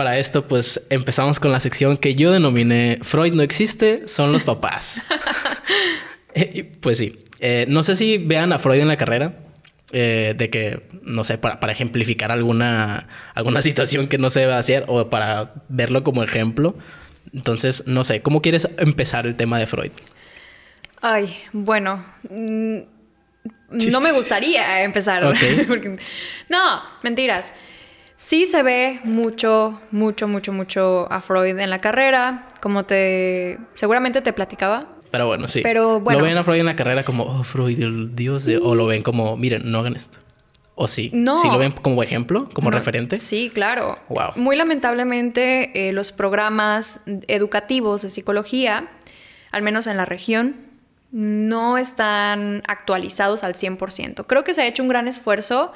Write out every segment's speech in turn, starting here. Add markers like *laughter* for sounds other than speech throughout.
para esto, pues empezamos con la sección que yo denominé Freud no existe, son los papás. *laughs* Eh, pues sí, eh, no sé si vean a Freud en la carrera, eh, de que, no sé, para, ejemplificar alguna, alguna situación que no se debe hacer o para verlo como ejemplo. Entonces, no sé, ¿cómo quieres empezar el tema de Freud? Ay, bueno, mm, no me *laughs* gustaría empezar. *laughs* No, mentiras. Sí se ve mucho, mucho, mucho, mucho a Freud en la carrera, como te seguramente te platicaba. Pero bueno, sí. Pero bueno. Lo ven a Freud en la carrera como, oh, Freud, dios, o lo ven como, miren, no hagan esto. ¿O sí? No. ¿Sí lo ven como ejemplo, como referente? Sí, claro. Muy lamentablemente, eh, los programas educativos de psicología, al menos en la región, no están actualizados al 100%. Creo que se ha hecho un gran esfuerzo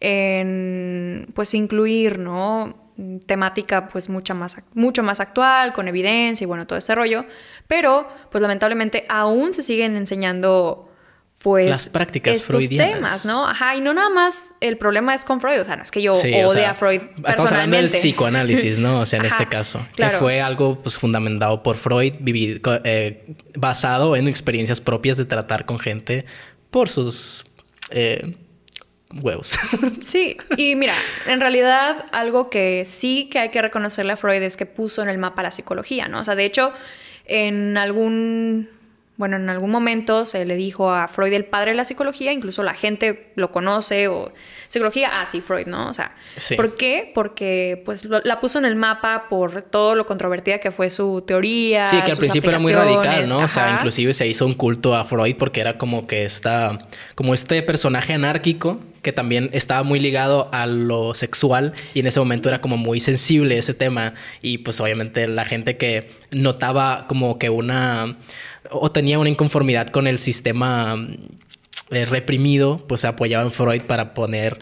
en pues incluir, ¿no? temática pues mucha más, mucho más actual, con evidencia y bueno, todo ese rollo, pero pues lamentablemente aún se siguen enseñando pues las prácticas estos temas, ¿no? Ajá, y no nada más el problema es con Freud, o sea, no es que yo odie a Freud personalmente. Estamos hablando del psicoanálisis, ¿no? O sea, en *laughs* este caso, que fue algo pues fundamentado por Freud, eh, basado en experiencias propias de tratar con gente por sus eh, huevos. *laughs* Sí, y mira, en realidad algo que sí que hay que reconocerle a Freud es que puso en el mapa la psicología, ¿no? O sea, de hecho, en algún bueno, en algún momento se le dijo a Freud el padre de la psicología, incluso la gente lo conoce o psicología, ah, sí, Freud, ¿no? O sea, ¿por qué? Porque pues la puso en el mapa por todo lo controvertida que fue su teoría. Sí, que al principio era muy radical, ¿no? O sea, inclusive se hizo un culto a Freud porque era como que esta, como este personaje anárquico que también estaba muy ligado a lo sexual y en ese momento era como muy sensible ese tema y pues obviamente la gente que notaba como que una o tenía una inconformidad con el sistema mm, eh, reprimido, pues se apoyaba en Freud para poner,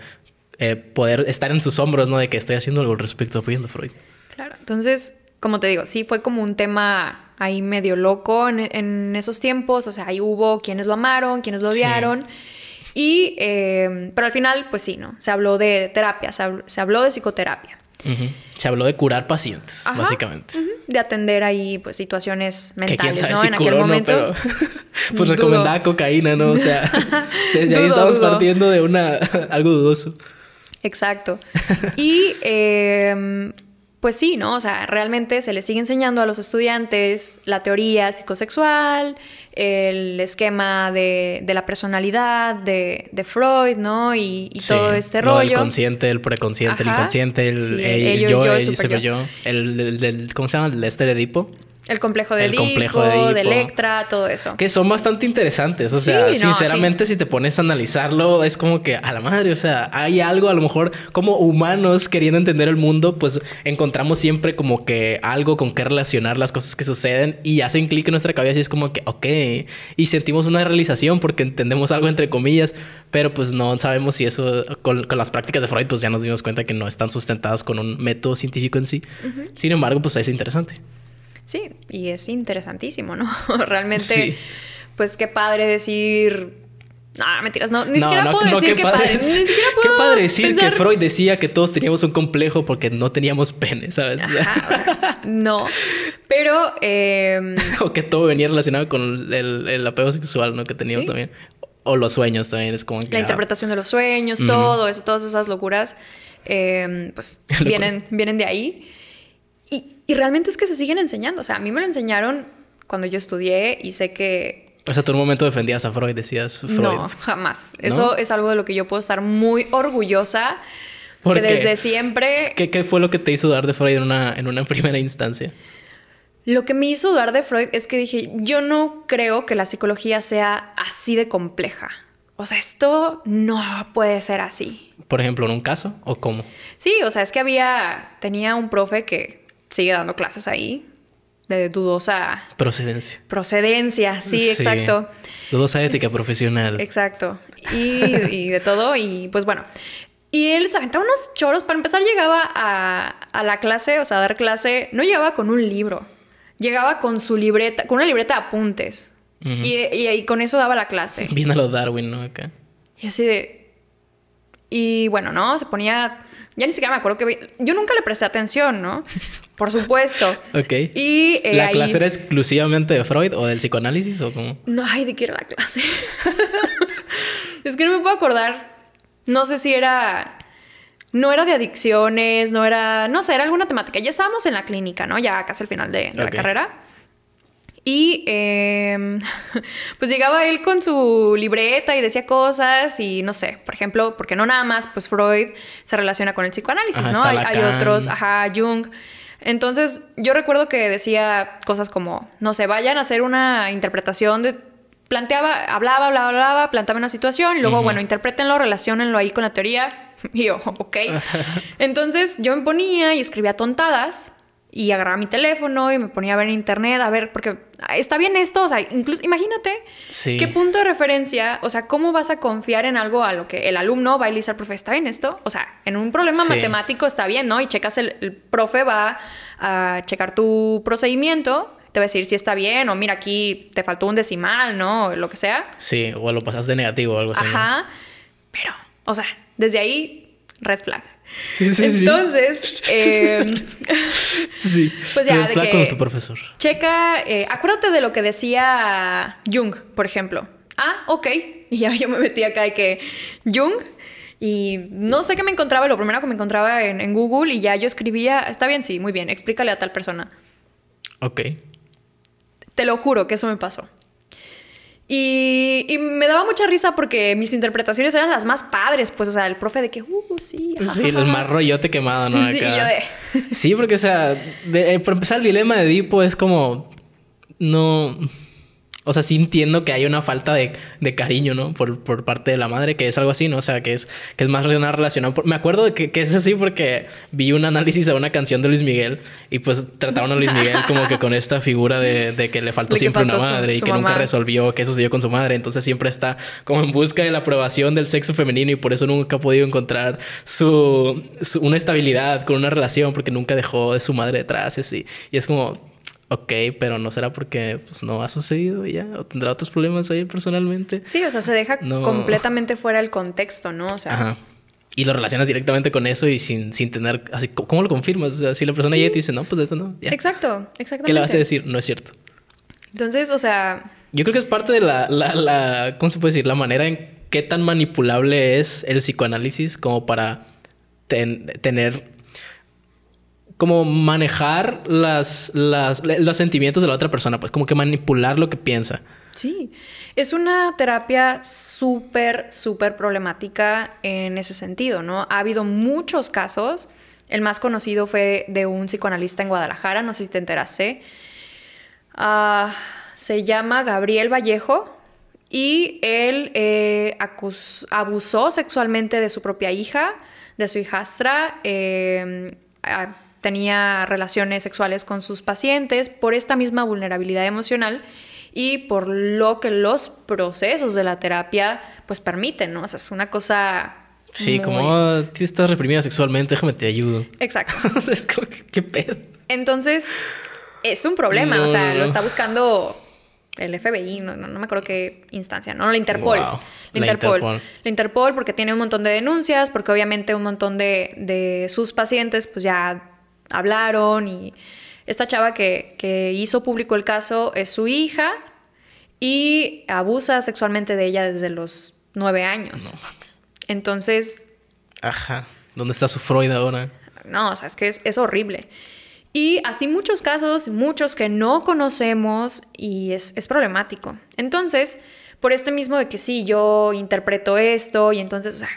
eh, poder estar en sus hombros, ¿no? De que estoy haciendo algo al respecto, apoyando a Freud. Claro, entonces, como te digo, sí fue como un tema ahí medio loco en, esos tiempos, o sea, ahí hubo quienes lo amaron, quienes lo odiaron. Y, eh, pero al final, pues sí, ¿no? Se habló de terapia, se habló de psicoterapia. Se habló de curar pacientes, básicamente. De atender ahí, pues, situaciones mentales, ¿no? en aquel momento. *laughs* pues recomendaba cocaína, ¿no? O sea, *laughs* desde ahí estamos partiendo de una *laughs* algo dudoso. Exacto. Y eh, pues sí, ¿no? O sea, realmente se le sigue enseñando a los estudiantes la teoría psicosexual, el esquema de, la personalidad de, Freud, ¿no? Y, todo este rollo. El consciente, el preconsciente, el inconsciente, el, yo, el, yo, el yo. ¿Cómo se llama? El este de Edipo. El complejo de, complejo de, Electra, todo eso. Que son bastante interesantes. O sea, sinceramente, si te pones a analizarlo, es como que a la madre. O sea, hay algo, a lo mejor, como humanos queriendo entender el mundo, pues encontramos siempre como que algo con qué relacionar las cosas que suceden y hacen clic en nuestra cabeza y es como que, ok. Y sentimos una realización porque entendemos algo entre comillas, pero pues no sabemos si eso, con, las prácticas de Freud, pues ya nos dimos cuenta que no están sustentadas con un método científico en sí. Sin embargo, pues es interesante. Sí, y es interesantísimo, ¿no? *laughs* Realmente, pues qué padre decir, no, mentiras, no, ni siquiera puedo decir que padre, *laughs* Ni siquiera puedo Qué padre decir que Freud decía que todos teníamos un complejo porque no teníamos pene, ¿sabes? *laughs* no. Pero. Em, o que todo venía relacionado con el, apego sexual, ¿no? Que teníamos también. O los sueños también, es como La ah. interpretación de los sueños, todo eso, todas esas locuras, em, pues vienen, vienen de ahí. Y, realmente es que se siguen enseñando. O sea, a mí me lo enseñaron cuando yo estudié y sé que... o sea, tú en un momento defendías a Freud, decías Freud. No, jamás. Eso es algo de lo que yo puedo estar muy orgullosa. Porque desde siempre... ¿Qué, fue lo que te hizo dudar de Freud en una, en una *laughs* primera instancia? Lo que me hizo dudar de Freud es que dije, yo no creo que la psicología sea así de compleja. O sea, esto no puede ser así. Por ejemplo, en un caso o cómo? Sí, o sea, es que había tenía un profe que sigue dando clases ahí de dudosa procedencia. Procedencia, sí, exacto. Dudosa ética profesional. Exacto. Y, de todo, y pues bueno. Y él se aventaba unos choros. Para empezar, llegaba a, a la clase, o sea, a dar clase, no llegaba con un libro. Llegaba con su libreta, con una libreta de apuntes. y, y, con eso daba la clase. Bien a los Darwin, ¿no? Acá. Y así de. Y bueno, ¿no? Se ponía ya ni siquiera me acuerdo que... Yo nunca le presté atención, ¿no? Por supuesto. *laughs* ok. Y... Eh, ¿La clase era exclusivamente de Freud o del psicoanálisis o cómo? No, hay ¿de qué era la clase? *laughs* es que no me puedo acordar. No sé si era... No era de adicciones, no era... No sé, era alguna temática. Ya estábamos en la clínica, ¿no? Ya casi al final de, la carrera. Y em, *laughs* pues llegaba él con su libreta y decía cosas y no sé, por ejemplo, porque no nada más, pues Freud se relaciona con el psicoanálisis, ¿no? Hay, otros, ajá, Jung. Entonces yo recuerdo que decía cosas como, no sé, vayan a hacer una interpretación de... Planteaba, hablaba, hablaba, hablaba, planteaba una situación y luego, bueno, interprétenlo, relacionenlo ahí con la teoría. *laughs* Y yo, ok. *laughs* Entonces yo me ponía y escribía tontadas y agarraba mi teléfono y me ponía a ver en internet, a ver, porque está bien esto, o sea, incluso imagínate qué punto de referencia, o sea, cómo vas a confiar en algo a lo que el alumno va a elizar, profe, está bien esto, o sea, en un problema matemático está bien, ¿no? Y checas, el, profe va a checar tu procedimiento. Te va a decir si está bien o mira aquí te faltó un decimal, ¿no? O lo que sea. Sí, o lo pasas de negativo o algo así. Ajá. Pero, o sea, desde ahí, red flag. Sí, Entonces, em, *laughs* pues ya, de que Checa, eh, acuérdate de lo que decía Jung, por ejemplo. Ah, ok. Y ya yo me metí acá y que Jung y no sé qué me encontraba, lo primero que me encontraba en, en Google y ya yo escribía, está bien, sí, muy bien, explícale a tal persona. Ok. Te lo juro que eso me pasó. Y, me daba mucha risa porque mis interpretaciones eran las más padres, pues, o sea, el profe de que, uh, uh sí. Sí, el más rollote quemado, ¿no? Sí, sí porque, o sea, eh, por empezar, el dilema de Edipo es como, no, o sea, sí entiendo que hay una falta de, cariño, ¿no? Por, parte de la madre, que es algo así, ¿no? O sea, que es, que es más relacionado... Me acuerdo que, es así porque vi un análisis a una canción de Luis Miguel y pues trataron a Luis Miguel como que con esta figura de, que le faltó siempre una madre y que nunca resolvió qué sucedió con su madre. Entonces siempre está como en busca de la aprobación del sexo femenino y por eso nunca ha podido encontrar su, una estabilidad con una relación porque nunca dejó de su madre detrás y así. Y es como ok, pero no será porque pues, no ha sucedido ya, o tendrá otros problemas ahí personalmente. Sí, o sea, se deja completamente fuera el contexto, ¿no? O sea. Y lo relacionas directamente con eso y sin, sin tener, así, ¿cómo lo confirmas? O sea, si la persona ya te dice, no, pues de esto no. Exacto, exactamente. ¿Qué le vas a decir? No es cierto. Entonces, o sea... Yo creo que es parte de la, ¿cómo se puede decir? La manera en qué tan manipulable es el psicoanálisis como para tener como manejar las, los sentimientos de la otra persona, pues como que manipular lo que piensa. Sí, es una terapia súper, súper problemática en ese sentido, ¿no? Ha habido muchos casos, el más conocido fue de un psicoanalista en Guadalajara, no sé si te enteraste, ah, se llama Gabriel Vallejo y él eh, abusó sexualmente de su propia hija, de su hijastra. Eh, tenía relaciones sexuales con sus pacientes por esta misma vulnerabilidad emocional y por lo que los procesos de la terapia pues permiten, ¿no? O sea, es una cosa... Sí, como, ah, estás reprimida sexualmente, déjame te ayudo. Exacto. *laughs* qué pedo. Entonces, es un problema, o sea, lo está buscando el FBI, no, no, me acuerdo qué instancia, no, la Interpol. La, Interpol. La Interpol porque tiene un montón de denuncias, porque obviamente un montón de, de sus pacientes pues ya hablaron y esta chava que, hizo público el caso es su hija y abusa sexualmente de ella desde los nueve años. No. Entonces... Ajá, ¿dónde está su Freud ahora? No, o sea, es que es, horrible. Y así muchos casos, muchos que no conocemos y es, es, problemático. Entonces, por este mismo de que sí, yo interpreto esto y entonces, o sea,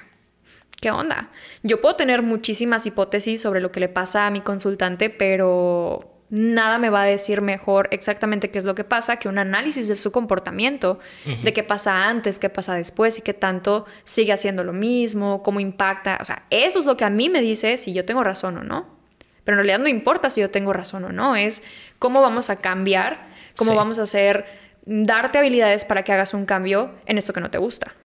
¿qué onda? Yo puedo tener muchísimas hipótesis sobre lo que le pasa a mi consultante, pero nada me va a decir mejor exactamente qué es lo que pasa que un análisis de su comportamiento, de qué pasa antes, qué pasa después y qué tanto sigue haciendo lo mismo, cómo impacta. O sea, eso es lo que a mí me dice si yo tengo razón o no. Pero en realidad no importa si yo tengo razón o no, es cómo vamos a cambiar, cómo vamos a hacer, darte habilidades para que hagas un cambio en esto que no te gusta.